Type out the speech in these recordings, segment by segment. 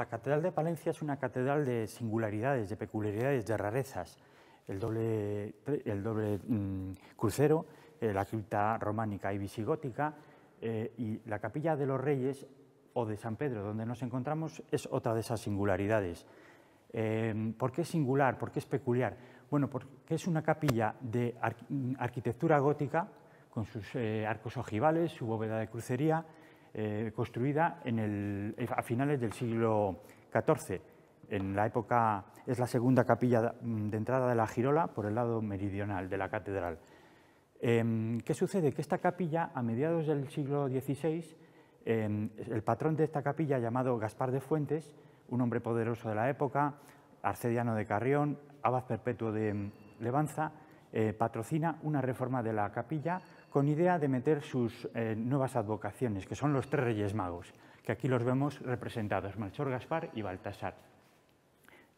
La Catedral de Palencia es una catedral de singularidades, de peculiaridades, de rarezas. El doble, mm, crucero, eh, la cripta románica y visigótica eh, y la capilla de los Reyes o de San Pedro, donde nos encontramos, es otra de esas singularidades. Em, ¿Por qué es singular? ¿Por qué es peculiar? Bueno, porque es una capilla de mm, arquitectura gótica, con sus eh, arcos ojivales, su bóveda de crucería, eh, construida eh, a finales del siglo XIV. En la época es la segunda capilla mm, de entrada de la girola por el lado meridional de la catedral. Em, ¿Qué sucede? Que esta capilla, a mediados del siglo XVI, em, el patrón de esta capilla, llamado Gaspar de Fuentes, un hombre poderoso de la época, arcediano de Carrión, abad perpetuo de mm, Levanza, eh, patrocina una reforma de la capilla con idea de meter sus eh, nuevas advocaciones, que son los tres reyes magos, que aquí los vemos representados, Melchor, Gaspar y Baltasar.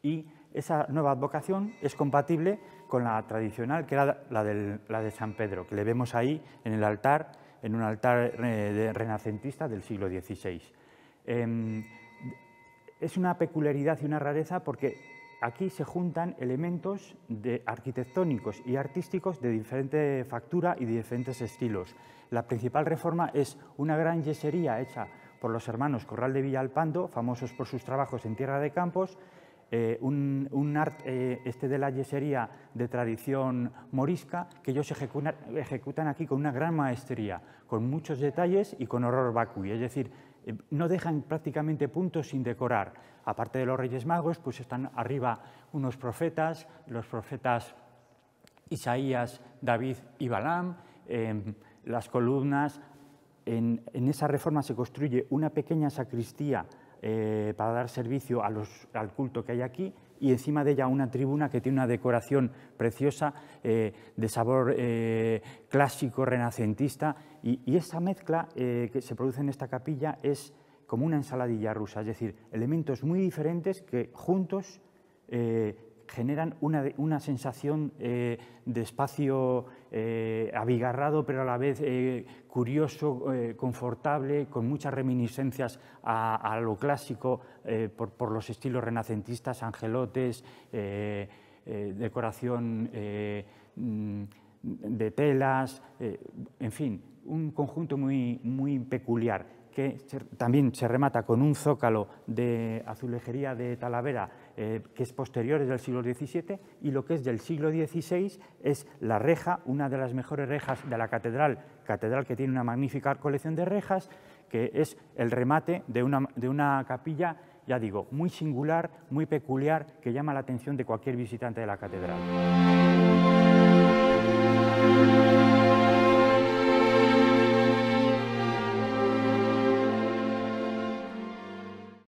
Y esa nueva advocación es compatible con la tradicional, que era la, de San Pedro, que le vemos ahí en el altar, en un altar eh, renacentista del siglo XVI. Em, es una peculiaridad y una rareza porque aquí se juntan elementos arquitectónicos y artísticos de diferente factura y de diferentes estilos. La principal reforma es una gran yesería hecha por los hermanos Corral de Villalpando, famosos por sus trabajos en Tierra de Campos, eh, un, eh, este de la yesería de tradición morisca que ellos ejecutan, ejecutan aquí con una gran maestría, con muchos detalles y con horror vacui, es decir, eh, no dejan prácticamente puntos sin decorar. Aparte de los Reyes Magos, pues están arriba unos profetas, los profetas Isaías, David y Balaam, eh, las columnas, en, esa reforma se construye una pequeña sacristía eh, para dar servicio al culto que hay aquí y encima de ella una tribuna que tiene una decoración preciosa eh, de sabor eh, clásico, renacentista y, y esa mezcla que se produce en esta capilla es como una ensaladilla rusa, es decir, elementos muy diferentes que juntos generan una, sensación eh, de espacio eh, abigarrado, pero a la vez eh, curioso, confortable, con muchas reminiscencias a, lo clásico por, por, los estilos renacentistas, angelotes, decoración mm, de telas, en fin, un conjunto muy, muy peculiar que también se remata con un zócalo de azulejería de Talavera, eh, que es posterior, del siglo XVII, y lo que es del siglo XVI es la reja, una de las mejores rejas de la catedral, catedral que tiene una magnífica colección de rejas, que es el remate de una, de una capilla, ya digo, muy singular, muy peculiar, que llama la atención de cualquier visitante de la catedral.